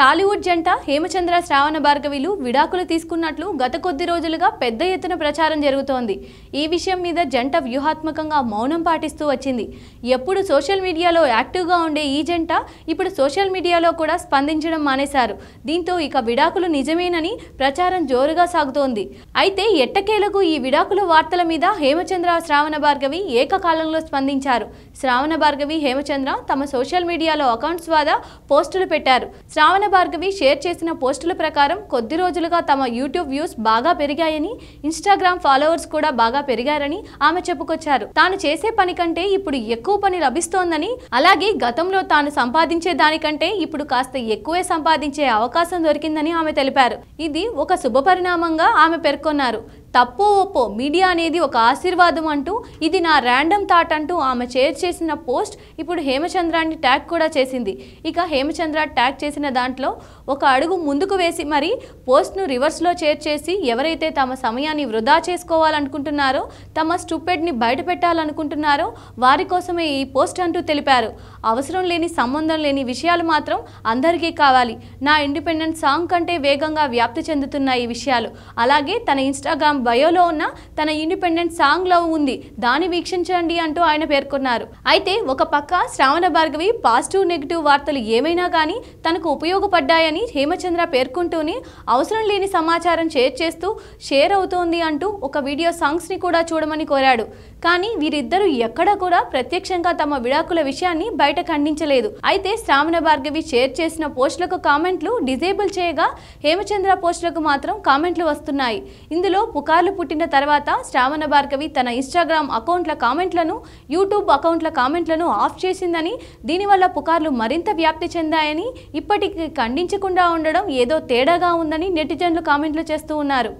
టాలీవుడ్ జంట హేమచంద్ర శ్రావణ భార్గవిలు విడాకులు తీసుకున్నట్లు గత కొద్ది రోజులుగా పెద్ద ఎత్తున ప్రచారం జరుగుతోంది ఈ విషయం మీద జంట వ్యూహాత్మకంగా మౌనం పాటిస్తూ వచ్చింది ఎప్పుడు సోషల్ మీడియాలో యాక్టివ్గా ఉండే ఈ జంట ఇప్పుడు సోషల్ మీడియాలో కూడా స్పందించడం మానేశారు దీంతో ఇక విడాకులు నిజమేనని ప్రచారం జోరుగా సాగుతోంది అయితే ఎట్టకేలకు ఈ విడాకుల వార్తల మీద హేమచంద్ర శ్రావణ భార్గవి ఏకకాలంలో స్పందించారు శ్రావణ భార్గవి హేమచంద్ర తమ సోషల్ మీడియాలో అకౌంట్స్ ద్వారా పోస్టులు పెట్టారు శ్రావణ మోహన భార్గవి షేర్ చేసిన పోస్టుల ప్రకారం కొద్ది రోజులుగా తమ యూట్యూబ్ వ్యూస్ బాగా పెరిగాయని ఇన్స్టాగ్రామ్ ఫాలోవర్స్ కూడా బాగా పెరిగారని ఆమె చెప్పుకొచ్చారు తాను చేసే పని కంటే ఇప్పుడు ఎక్కువ పని లభిస్తోందని అలాగే గతంలో తాను సంపాదించే దానికంటే ఇప్పుడు కాస్త ఎక్కువే సంపాదించే అవకాశం దొరికిందని ఆమె తెలిపారు ఇది ఒక పరిణామంగా ఆమె పేర్కొన్నారు తప్పో ఒప్పో మీడియా అనేది ఒక ఆశీర్వాదం అంటూ ఇది నా ర్యాండమ్ థాట్ అంటూ ఆమె షేర్ చేసిన పోస్ట్ ఇప్పుడు హేమచంద్రాన్ని ట్యాగ్ కూడా చేసింది ఇక హేమచంద్ర ట్యాగ్ చేసిన దాంట్లో ఒక అడుగు ముందుకు వేసి మరి పోస్ట్ను రివర్స్లో షేర్ చేసి ఎవరైతే తమ సమయాన్ని వృధా చేసుకోవాలనుకుంటున్నారో తమ స్టూపెడ్ని బయట పెట్టాలనుకుంటున్నారో వారి కోసమే ఈ పోస్ట్ అంటూ తెలిపారు అవసరం లేని సంబంధం లేని విషయాలు మాత్రం అందరికీ కావాలి నా ఇండిపెండెంట్ సాంగ్ కంటే వేగంగా వ్యాప్తి చెందుతున్న ఈ విషయాలు అలాగే తన ఇన్స్టాగ్రామ్ బయోలో ఉన్న తన ఇండిపెండెంట్ సాంగ్లో ఉంది దాన్ని వీక్షించండి అంటూ ఆయన పేర్కొన్నారు అయితే ఒక పక్క శ్రావణ భార్గవి పాజిటివ్ నెగిటివ్ వార్తలు ఏమైనా కానీ తనకు ఉపయోగపడ్డాయని హేమచంద్ర పేర్కొంటూనే అవసరం లేని సమాచారం షేర్ చేస్తూ షేర్ అవుతోంది అంటూ ఒక వీడియో సాంగ్స్ని కూడా చూడమని కోరాడు కానీ వీరిద్దరూ ఎక్కడా కూడా ప్రత్యక్షంగా తమ విడాకుల విషయాన్ని బయట ఖండించలేదు అయితే శ్రావణ భార్గవి షేర్ చేసిన పోస్టులకు కామెంట్లు డిజేబుల్ చేయగా హేమచంద్ర పోస్టులకు మాత్రం కామెంట్లు వస్తున్నాయి ఇందులో పుకార్ పుకార్లు పుట్టిన తర్వాత శ్రావణ భార్గవి తన ఇన్స్టాగ్రామ్ అకౌంట్ల కామెంట్లను యూట్యూబ్ అకౌంట్ల కామెంట్లను ఆఫ్ చేసిందని దీనివల్ల పుకార్లు మరింత వ్యాప్తి చెందాయని ఇప్పటికీ ఖండించకుండా ఉండడం ఏదో తేడాగా ఉందని నెటిజన్లు కామెంట్లు చేస్తూ ఉన్నారు